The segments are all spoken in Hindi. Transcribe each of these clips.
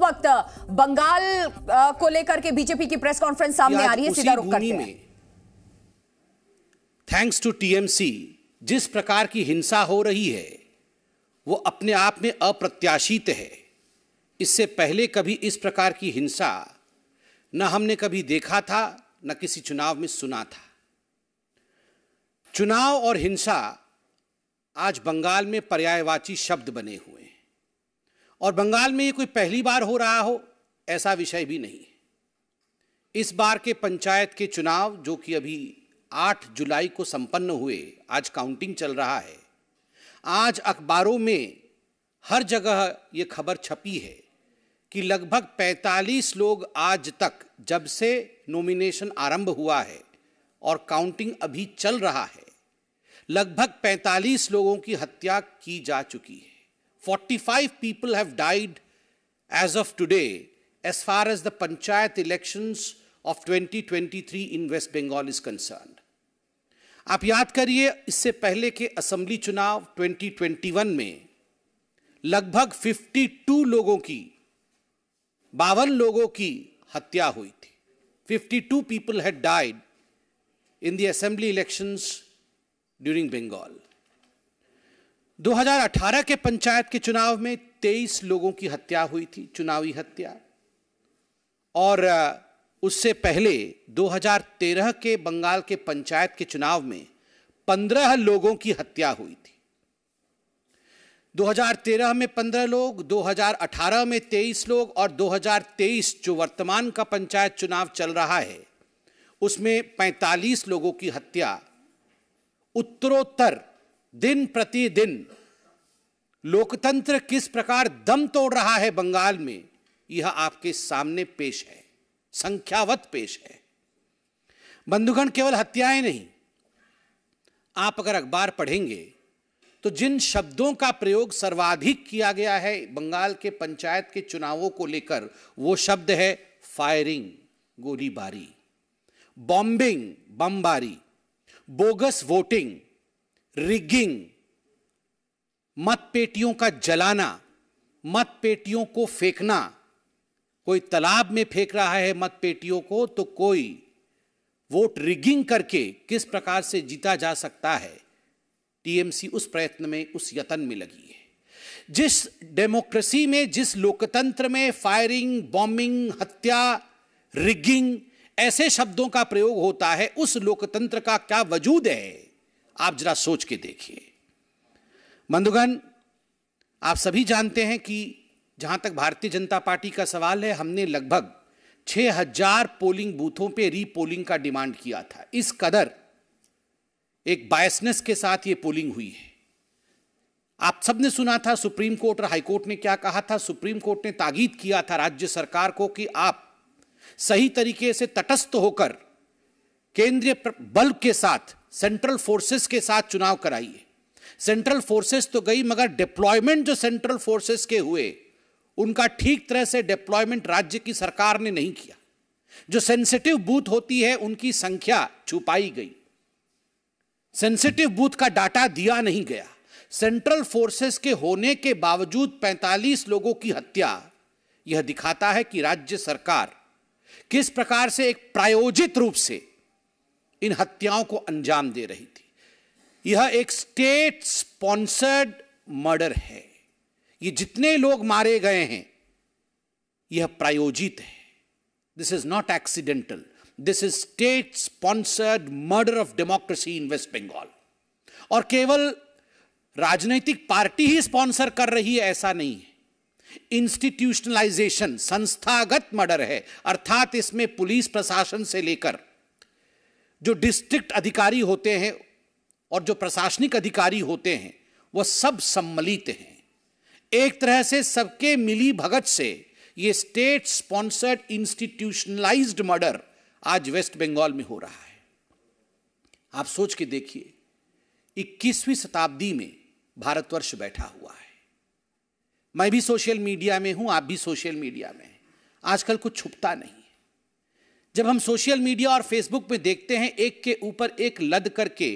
वक्त बंगाल को लेकर के बीजेपी की प्रेस कॉन्फ्रेंस सामने आ रही है सीधा रुक करते हैं थैंक्स टू टीएमसी जिस प्रकार की हिंसा हो रही है वो अपने आप में अप्रत्याशित है इससे पहले कभी इस प्रकार की हिंसा न हमने कभी देखा था न किसी चुनाव में सुना था चुनाव और हिंसा आज बंगाल में पर्यायवाची शब्द बने हुए और बंगाल में ये कोई पहली बार हो रहा हो ऐसा विषय भी नहीं इस बार के पंचायत के चुनाव जो कि अभी 8 जुलाई को संपन्न हुए आज काउंटिंग चल रहा है आज अखबारों में हर जगह ये खबर छपी है कि लगभग 45 लोग आज तक जब से नॉमिनेशन आरंभ हुआ है और काउंटिंग अभी चल रहा है लगभग 45 लोगों की हत्या की जा चुकी है 45 people have died as of today as far as the panchayat elections of 2023 in West Bengal is concerned. आप याद करिए इससे पहले के असेंबली चुनाव 2021 में लगभग 52 लोगों की 52 लोगों की हत्या 52 people had died in the assembly elections during Bengal. 2018 के पंचायत के चुनाव में 23 लोगों की हत्या हुई थी चुनावी हत्या और उससे पहले 2013 के बंगाल के पंचायत के चुनाव में 15 लोगों की हत्या हुई थी 2013 में 15 लोग 2018 में 23 लोग और 2023 जो वर्तमान का पंचायत चुनाव चल रहा है उसमें 45 लोगों की हत्या उत्तरोत्तर दिन प्रतिदिन लोकतंत्र किस प्रकार दम तोड़ रहा है बंगाल में यह आपके सामने पेश है संख्यावत पेश है बंधुगण केवल हत्याएं नहीं आप अगर अखबार पढ़ेंगे तो जिन शब्दों का प्रयोग सर्वाधिक किया गया है बंगाल के पंचायत के चुनावों को लेकर वो शब्द है फायरिंग गोलीबारी बॉम्बिंग बमबारी बोगस वोटिंग रिगिंग मत पेटियों का जलाना मत पेटियों को फेंकना कोई तालाब में फेंक रहा है मत पेटियों को तो कोई वोट रिगिंग करके किस प्रकार से जीता जा सकता है टीएमसी उस प्रयत्न में उस यतन में लगी है जिस डेमोक्रेसी में जिस लोकतंत्र में फायरिंग बॉम्बिंग हत्या रिगिंग ऐसे शब्दों का प्रयोग होता है उस लोकतंत्र का क्या वजूद है आप जरा सोच के देखिए बंधुगण आप सभी जानते हैं कि जहां तक भारतीय जनता पार्टी का सवाल है हमने लगभग 6000 पोलिंग बूथों पे रीपोलिंग का डिमांड किया था इस कदर एक बायसनेस के साथ ये पोलिंग हुई है आप सबने सुना था सुप्रीम कोर्ट और हाईकोर्ट ने क्या कहा था सुप्रीम कोर्ट ने तागीद किया था राज्य सरकार को कि आप सही तरीके से तटस्थ होकर केंद्रीय बल के साथ सेंट्रल फोर्सेस के साथ चुनाव कराइए सेंट्रल फोर्सेस तो गई मगर डिप्लॉयमेंट जो सेंट्रल फोर्सेस के हुए उनका ठीक तरह से डिप्लॉयमेंट राज्य की सरकार ने नहीं किया जो सेंसिटिव बूथ होती है उनकी संख्या छुपाई गई सेंसिटिव बूथ का डाटा दिया नहीं गया सेंट्रल फोर्सेस के होने के बावजूद 45 लोगों की हत्या यह दिखाता है कि राज्य सरकार किस प्रकार से एक प्रायोजित रूप से इन हत्याओं को अंजाम दे रही थी यह एक स्टेट स्पॉन्सर्ड मर्डर है ये जितने लोग मारे गए हैं यह प्रायोजित है this is not accidental this is state sponsored murder of democracy in West Bengal और केवल राजनीतिक पार्टी ही स्पॉन्सर कर रही है ऐसा नहीं है इंस्टीट्यूशनलाइजेशन संस्थागत मर्डर है अर्थात इसमें पुलिस प्रशासन से लेकर जो डिस्ट्रिक्ट अधिकारी होते हैं और जो प्रशासनिक अधिकारी होते हैं वह सब सम्मिलित हैं एक तरह से सबके मिली भगत से ये स्टेट स्पॉन्सर्ड इंस्टीट्यूशनलाइज्ड मर्डर आज वेस्ट बंगाल में हो रहा है आप सोच के देखिए 21वीं शताब्दी में भारतवर्ष बैठा हुआ है मैं भी सोशल मीडिया में हूं आप भी सोशल मीडिया में आजकल कुछ छुपता नहीं जब हम सोशल मीडिया और फेसबुक में देखते हैं एक के ऊपर एक लद करके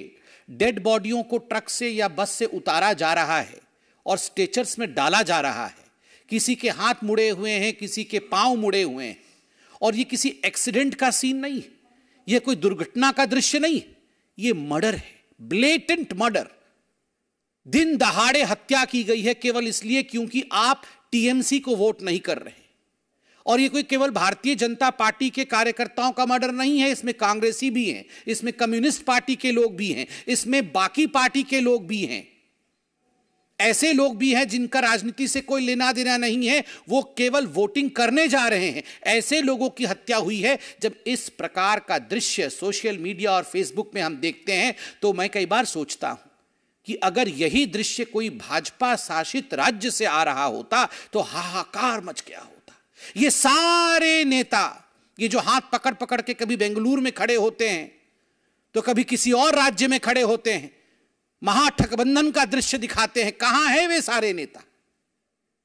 डेड बॉडियों को ट्रक से या बस से उतारा जा रहा है और स्टेचर्स में डाला जा रहा है किसी के हाथ मुड़े हुए हैं किसी के पांव मुड़े हुए हैं और ये किसी एक्सीडेंट का सीन नहीं है ये कोई दुर्घटना का दृश्य नहीं ये मर्डर है ब्लेटेंट मर्डर दिन दहाड़े हत्या की गई है केवल इसलिए क्योंकि आप टीएमसी को वोट नहीं कर रहे और ये कोई केवल भारतीय जनता पार्टी के कार्यकर्ताओं का मर्डर नहीं है इसमें कांग्रेसी भी हैं इसमें कम्युनिस्ट पार्टी के लोग भी हैं इसमें बाकी पार्टी के लोग भी हैं ऐसे लोग भी हैं जिनका राजनीति से कोई लेना देना नहीं है वो केवल वोटिंग करने जा रहे हैं ऐसे लोगों की हत्या हुई है जब इस प्रकार का दृश्य सोशल मीडिया और फेसबुक में हम देखते हैं तो मैं कई बार सोचता हूं कि अगर यही दृश्य कोई भाजपा शासित राज्य से आ रहा होता तो हाहाकार मच गया होता ये सारे नेता ये जो हाथ पकड़ पकड़ के कभी बेंगलुरु में खड़े होते हैं तो कभी किसी और राज्य में खड़े होते हैं महाठगबंधन का दृश्य दिखाते हैं कहां है वे सारे नेता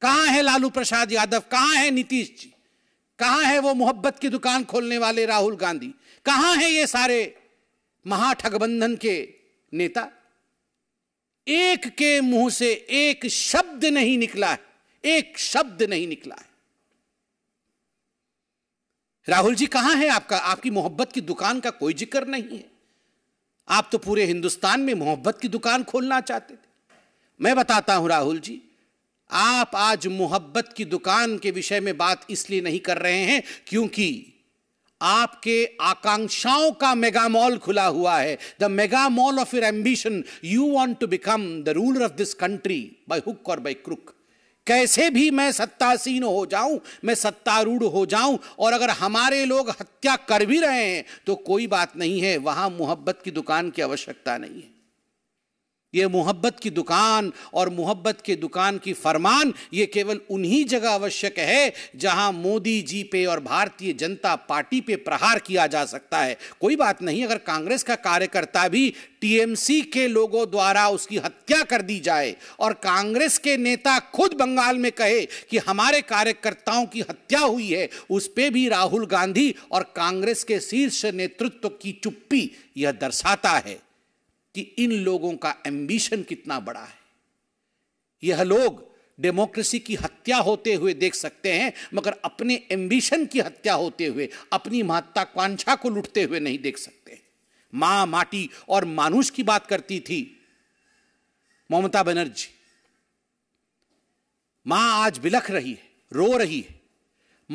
कहां है लालू प्रसाद यादव कहां है नीतीश जी कहां है वो मोहब्बत की दुकान खोलने वाले राहुल गांधी कहां है ये सारे महाठगबंधन के नेता एक के मुंह से एक शब्द नहीं निकला है एक शब्द नहीं निकला है राहुल जी कहां है आपका आपकी मोहब्बत की दुकान का कोई जिक्र नहीं है आप तो पूरे हिंदुस्तान में मोहब्बत की दुकान खोलना चाहते थे मैं बताता हूं राहुल जी आप आज मोहब्बत की दुकान के विषय में बात इसलिए नहीं कर रहे हैं क्योंकि आपके आकांक्षाओं का मेगा मॉल खुला हुआ है the mega mall of your ambition you want to become the ruler of this country by hook और बाई क्रुक कैसे भी मैं सत्तासीन हो जाऊं मैं सत्तारूढ़ हो जाऊं और अगर हमारे लोग हत्या कर भी रहे हैं तो कोई बात नहीं है वहां मोहब्बत की दुकान की आवश्यकता नहीं है ये मोहब्बत की दुकान और मोहब्बत की दुकान की फरमान ये केवल उन्हीं जगह आवश्यक है जहां मोदी जी पे और भारतीय जनता पार्टी पे प्रहार किया जा सकता है कोई बात नहीं अगर कांग्रेस का कार्यकर्ता भी टीएमसी के लोगों द्वारा उसकी हत्या कर दी जाए और कांग्रेस के नेता खुद बंगाल में कहे कि हमारे कार्यकर्ताओं की हत्या हुई है उस पर भी राहुल गांधी और कांग्रेस के शीर्ष नेतृत्व की चुप्पी यह दर्शाता है कि इन लोगों का एम्बिशन कितना बड़ा है यह लोग डेमोक्रेसी की हत्या होते हुए देख सकते हैं मगर अपने एम्बिशन की हत्या होते हुए अपनी महत्वाकांक्षा को लुटते हुए नहीं देख सकते मां माटी और मानुष की बात करती थी ममता बनर्जी मां आज बिलख रही है रो रही है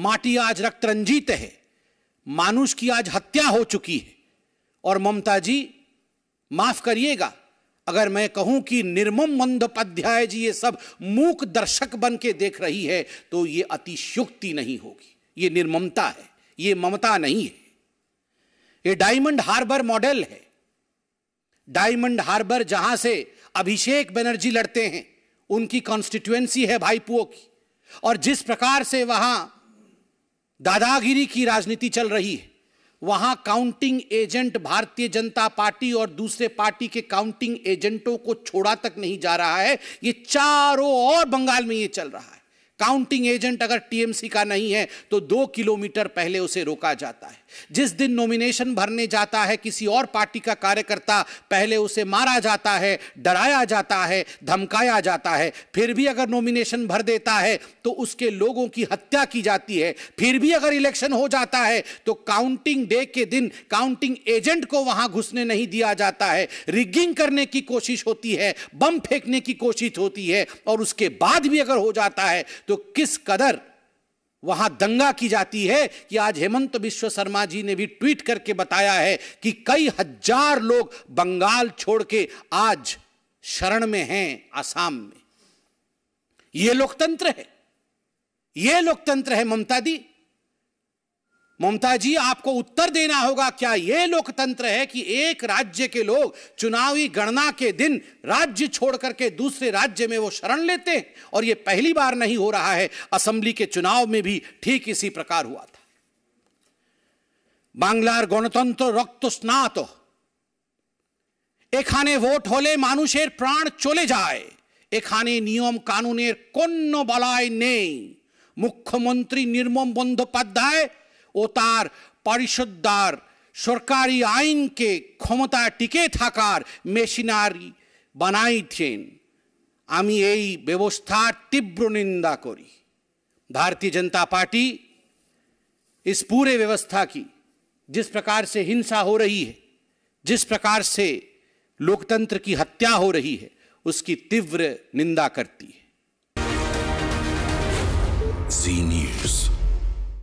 माटी आज रक्तरंजित है मानुष की आज हत्या हो चुकी है और ममता जी माफ करिएगा अगर मैं कहूं कि निर्मम मंदोपाध्याय जी ये सब मूक दर्शक बन के देख रही है तो ये अतिशुक्ति नहीं होगी ये निर्ममता है ये ममता नहीं है ये डायमंड हार्बर मॉडल है डायमंड हार्बर जहां से अभिषेक बनर्जी लड़ते हैं उनकी कॉन्स्टिट्युएंसी है भाईपुओ की और जिस प्रकार से वहां दादागिरी की राजनीति चल रही है वहां काउंटिंग एजेंट भारतीय जनता पार्टी और दूसरे पार्टी के काउंटिंग एजेंटों को छोड़ा तक नहीं जा रहा है ये चारों और बंगाल में ये चल रहा है काउंटिंग एजेंट अगर टीएमसी का नहीं है तो दो किलोमीटर पहले उसे रोका जाता है जिस दिन नॉमिनेशन भरने जाता है किसी और पार्टी का कार्यकर्ता पहले उसे मारा जाता है डराया जाता है धमकाया जाता है फिर भी अगर नॉमिनेशन भर देता है तो उसके लोगों की हत्या की जाती है फिर भी अगर इलेक्शन हो जाता है तो काउंटिंग डे के दिन काउंटिंग एजेंट को वहां घुसने नहीं दिया जाता है रिगिंग करने की कोशिश होती है बम फेंकने की कोशिश होती है और उसके बाद भी अगर हो जाता है तो किस कदर वहां दंगा की जाती है कि आज हेमंत विश्व शर्मा जी ने भी ट्वीट करके बताया है कि कई हजार लोग बंगाल छोड़ के आज शरण में हैं आसाम में यह लोकतंत्र है यह लोकतंत्र है ममता दी ममता जी आपको उत्तर देना होगा क्या यह लोकतंत्र है कि एक राज्य के लोग चुनावी गणना के दिन राज्य छोड़ करके दूसरे राज्य में वो शरण लेते हैं और ये पहली बार नहीं हो रहा है असेंबली के चुनाव में भी ठीक इसी प्रकार हुआ था বাংলার গণতন্ত্র রক্ত স্নাত एखने वोट होले मानुषेर प्राण चले जाए एखने नियम कानून को बलाय नहीं मुख्यमंत्री निर्मम बंदोपाध्याय ও তার सरकारी आईन के ক্ষমতায় टीके थार মেশিনারি बनाई আমি এই ব্যবস্থার তীব্র भारतीय जनता पार्टी इस पूरे व्यवस्था की जिस प्रकार से हिंसा हो रही है जिस प्रकार से लोकतंत्र की हत्या हो रही है उसकी तीव्र निंदा करती है